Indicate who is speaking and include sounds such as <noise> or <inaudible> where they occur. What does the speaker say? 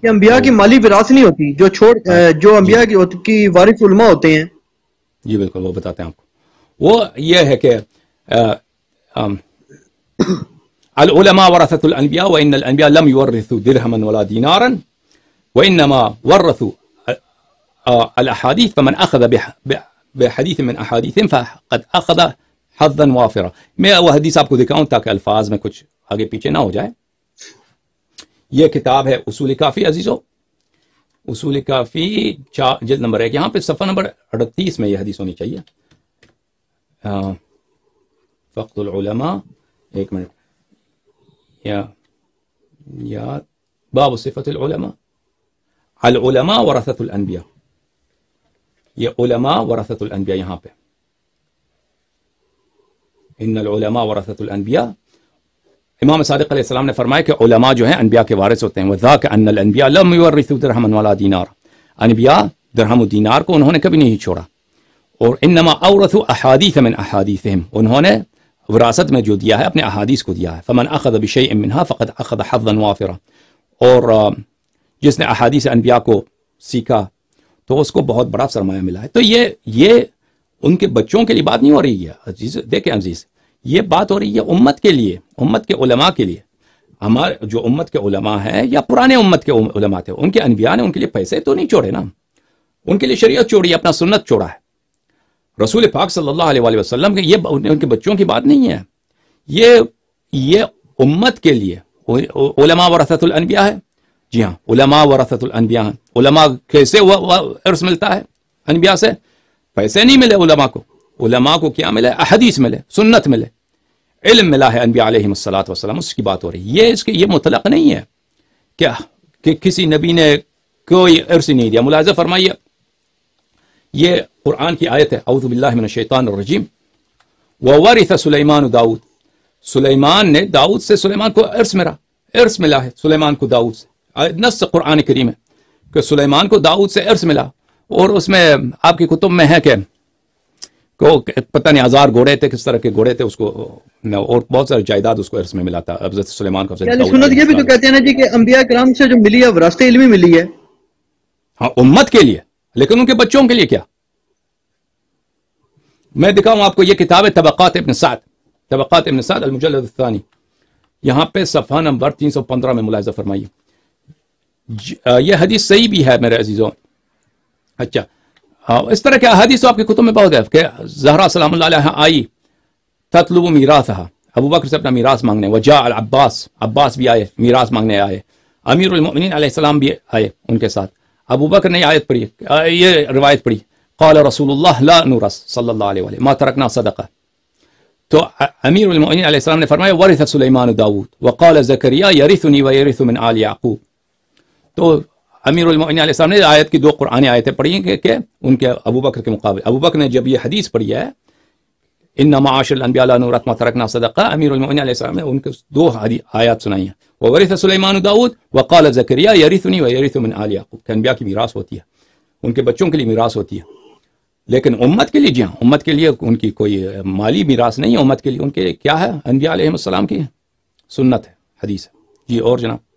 Speaker 1: کہ کہ انبیاء انبیاء کی کی مالی وراثت نہیں ہوتی جو ہاں۔ جو چھوڑ وارث علماء ہوتے ہیں ہیں جی بالکل وہ وہ بتاتے آپ کو یہ ہے <clears throat> العلماء ورثت الانبیاء الانبیاء وان لم يورثوا ولا دینارا وانما ورثوا فمن اخذ اخذ من فقد حظا وافرا میں وہ حدیث آپ کو دکھاؤں تاکہ الفاظ میں کچھ آگے پیچھے نہ ہو جائے یہ کتاب ہے اصول کافی عزیزو اصول کافی جلد نمبر ہے یہاں پہ صفحہ نمبر اڑتیس میں یہ حدیث ہونی چاہیے فقط العلماء ایک منٹ یا یا باب صفت العلماء العلماء ورثت الانبیاء یہ علماء ورثت الانبیاء یہاں پہ ان العلماء ورثت الانبیاء امام صادق علیہ السلام نے فرمایا کہ علماء جو ہیں انبیاء کے وارث ہوتے ہیں وذاک ان الانبیاء لم درہما ولا دینار انبیاء درہم و دینار کو انہوں نے کبھی نہیں چھوڑا اور انما اورثوا احادیث من احادیث انہوں نے وراثت میں جو دیا ہے اپنے احادیث کو دیا ہے فمن اخذ بشیء منها فقد اخذ حظا وافرا اور جس نے احادیث انبیاء کو سیکھا تو اس کو بہت بڑا سرمایہ ملا ہے تو یہ یہ ان کے بچوں کے لیے بات نہیں ہو رہی ہے عزیز دیکھیں عزیز یہ بات ہو رہی ہے امت کے لیے امت کے علماء کے لیے ہمارے جو امت کے علماء ہیں یا پرانے امت کے علماء تھے ان کے انبیاء نے ان کے لیے پیسے تو نہیں چھوڑے نا ان کے لیے شریعت چھوڑی اپنا سنت چھوڑا ہے رسول پاک صلی اللہ علیہ وسلم کے یہ ان کے بچوں کی بات نہیں ہے یہ یہ امت کے لیے علماء ورثت الانبیاء ہے جی ہاں علماء ورثت الانبیاء ہیں علماء کیسے عرصہ ملتا ہے انبیاء سے پیسے نہیں ملے علماء کو علماء کو کیا ملے احادیث ملے سنت ملے علم ملا ہے انبیاء صلاح وسلم اس کی بات ہو رہی یہ اس کے یہ مطلق نہیں ہے کیا کہ کسی نبی نے کوئی عرص نہیں دیا ملاحظہ فرمائیے یہ قرآن کی آیت ہے اعوذ باللہ من الشیطان الرجیم وورث سلیمان داؤد سلیمان نے داود سے سلیمان کو عرص ملا عرص ملا ہے سلیمان کو داؤد سے نص قرآن کریم ہے کہ سلیمان کو داؤد سے عرص ملا اور اس میں آپ کی کتب میں ہے کہ کو پتہ نہیں ہزار گھوڑے تھے کس طرح کے گھوڑے تھے اس کو اور بہت سارے جائیداد اس کو عرص میں ملا تھا حضرت سلیمان کو یعنی سنت یہ بھی تو کہتے ہیں نا جی کہ انبیاء کرام سے جو ملی ہے وراثت علمی ملی ہے ہاں امت کے لیے لیکن ان کے بچوں کے لیے کیا میں دکھاؤں آپ کو یہ کتاب ہے طبقات ابن سعد طبقات ابن سعد المجلد الثانی یہاں پہ صفحہ نمبر تین سو پندرہ میں ملاحظہ فرمائیے یہ حدیث صحیح بھی ہے میرے عزیزوں اچھا ہاں، اس طرح کے احادیث آپ حادثی کتب میں کہ زہرا سلام اللہ علیہ آئی تطلب میراث رہا ابو بکر سے اپنا میراث مانگنے وجا العباس عباس بھی آئے میراث مانگنے آئے آئے امیر المؤمنین علیہ السلام بھی ان کے ساتھ ابو بکر نے آیت پڑھی یہ روایت پڑھی قال رسول اللہ لا نورس صلی اللہ علیہ وآلہ ما ترکنا صدقہ تو امیر المؤمنین علیہ السلام نے فرمایا ورث سلیمان داود وقال یرثنی ویرث من آل یعقوب تو امیر المعین علیہ السلام نے آیت کی دو قرآن آیتیں پڑھی ہیں کہ ان کے ابو بکر کے مقابلے بکر نے جب یہ حدیث پڑھی ہے ان معاش الانبیاء اللہ رقم ترکنا صدقہ امیر المعین علیہ السلام نے ان کے دو آیات سنائی ہیں وہ سلیمان الداود وقال من ذکریہ یعقوب کہ انبیاء کی میراث ہوتی ہے ان کے بچوں کے لیے میراث ہوتی ہے لیکن امت کے لیے جی ہاں امت کے لیے ان کی کوئی مالی میراث نہیں ہے امت کے لیے ان کے کیا ہے انبیاء علیہ السلام کی سنت ہے حدیث ہے جی اور جناب